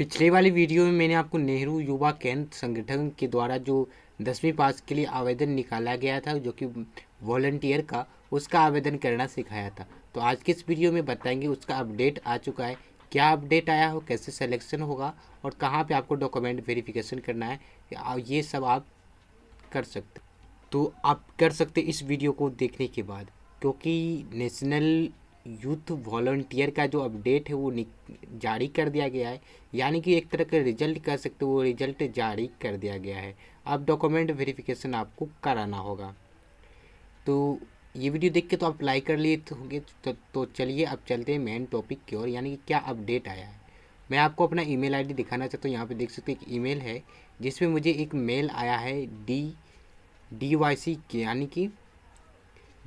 पिछले वाली वीडियो में मैंने आपको नेहरू युवा केंद्र संगठन के द्वारा जो दसवीं पास के लिए आवेदन निकाला गया था जो कि वॉलंटियर का उसका आवेदन करना सिखाया था तो आज के इस वीडियो में बताएंगे उसका अपडेट आ चुका है क्या अपडेट आया हो कैसे सिलेक्शन होगा और कहाँ पे आपको डॉक्यूमेंट वेरिफिकेशन करना है ये सब आप कर सकते तो आप कर सकते इस वीडियो को देखने के बाद क्योंकि नेशनल यूथ वॉल्टियर का जो अपडेट है वो जारी कर दिया गया है यानी कि एक तरह का रिजल्ट कह सकते हो वो रिजल्ट जारी कर दिया गया है अब डॉक्यूमेंट वेरिफिकेशन आपको कराना होगा तो ये वीडियो देख के तो आप लाइक कर लिए तो होंगे तो, तो चलिए अब चलते हैं मेन टॉपिक की ओर यानी कि क्या अपडेट आया है मैं आपको अपना ई मेल दिखाना चाहता हूँ यहाँ पर देख सकते एक ई है जिसमें मुझे एक मेल आया है डी डी वाई सी यानी कि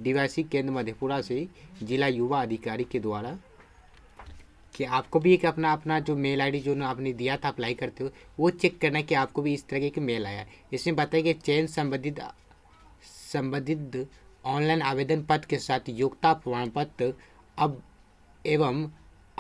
डीवासी केंद्र मधेपुरा से जिला युवा अधिकारी के द्वारा कि आपको भी एक अपना अपना जो मेल आईडी जो ना आपने दिया था अप्लाई करते हो वो चेक करना कि आपको भी इस तरह के मेल आया इसमें बताया कि चयन संबंधित संबंधित ऑनलाइन आवेदन पत्र के साथ योग्यता प्रमाण पत्र अब एवं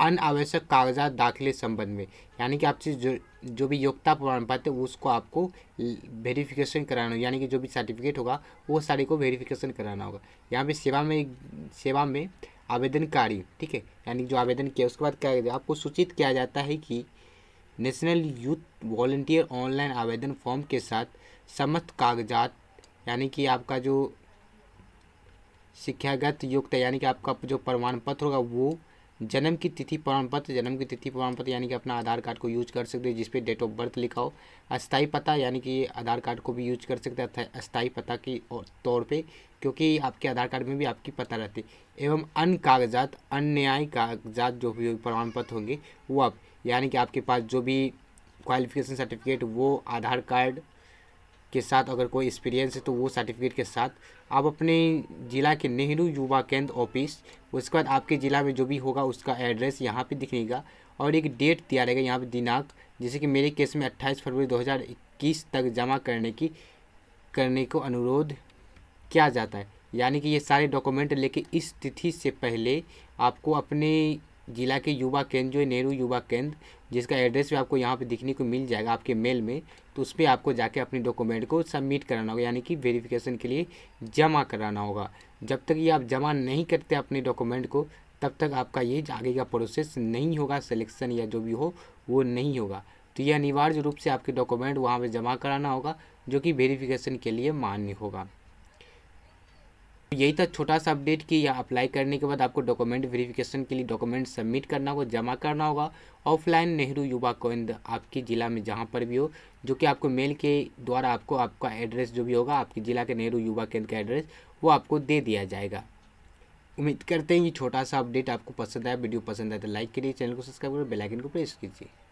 अनावश्यक कागजात दाखिले संबंध में यानी कि आपसे जो जो भी योग्यता प्रमाण पत्र उसको आपको वेरिफिकेशन कराना होगा यानी कि जो भी सर्टिफिकेट होगा वो सारी को वेरिफिकेशन कराना होगा यहाँ पे सेवा में सेवा में आवेदनकारी ठीक है यानी जो आवेदन किया उसके बाद क्या आपको सूचित किया जाता है कि नेशनल यूथ वॉल्टियर ऑनलाइन आवेदन फॉर्म के साथ समस्त कागजात यानी कि आपका जो शिक्षागत योग्यता यानी कि आपका जो प्रमाण पत्र होगा वो जन्म की तिथि प्रमाण पत्र जन्म की तिथि प्रमाण पत्र यानी कि अपना आधार कार्ड को यूज कर सकते हैं जिसपे डेट ऑफ बर्थ लिखा हो अस्थाई पता यानी कि आधार कार्ड को भी यूज कर सकते हैं अस्थाई पता की तौर पे क्योंकि आपके आधार कार्ड में भी आपकी पता रहती एवं अन्य कागजात अन्य कागजात जो भी प्रमाण पत्र होंगे वो आप यानी कि आपके पास जो भी क्वालिफिकेशन सर्टिफिकेट वो आधार कार्ड के साथ अगर कोई एक्सपीरियंस है तो वो सर्टिफिकेट के साथ आप अपने ज़िला के नेहरू युवा केंद्र ऑफिस उसके बाद आपके ज़िला में जो भी होगा उसका एड्रेस यहाँ पे दिखेगा और एक डेट दिया रहेगा यहाँ पे दिनांक जैसे कि मेरे केस में 28 फरवरी 2021 तक जमा करने की करने को अनुरोध किया जाता है यानी कि ये सारे डॉक्यूमेंट लेके इस तिथि से पहले आपको अपने जिला के युवा केंद्र जो है नेहरू युवा केंद्र जिसका एड्रेस भी आपको यहाँ पे दिखने को मिल जाएगा आपके मेल में तो उस पर आपको जाके अपने डॉक्यूमेंट को सबमिट कराना होगा यानी कि वेरिफिकेशन के लिए जमा कराना होगा जब तक ये आप जमा नहीं करते अपने डॉक्यूमेंट को तब तक आपका ये आगे का प्रोसेस नहीं होगा सिलेक्शन या जो भी हो वो नहीं होगा तो ये अनिवार्य रूप से आपके डॉक्यूमेंट वहाँ पर जमा कराना होगा जो कि वेरिफिकेशन के लिए मान्य होगा यही था छोटा सा अपडेट कि यहाँ अप्लाई करने के बाद आपको डॉक्यूमेंट वेरिफिकेशन के लिए डॉक्यूमेंट सबमिट करना होगा जमा करना होगा ऑफलाइन नेहरू युवा केंद्र आपके ज़िला में जहाँ पर भी हो जो कि आपको मेल के द्वारा आपको आपका एड्रेस जो भी होगा आपके ज़िला के नेहरू युवा केंद्र का एड्रेस वो आपको दे दिया जाएगा उम्मीद करते हैं ये छोटा सा अपडेट आपको पसंद आया वीडियो पसंद आया तो लाइक करिए चैनल को सब्सक्राइब करिए बेलाइकन को प्रेस कीजिए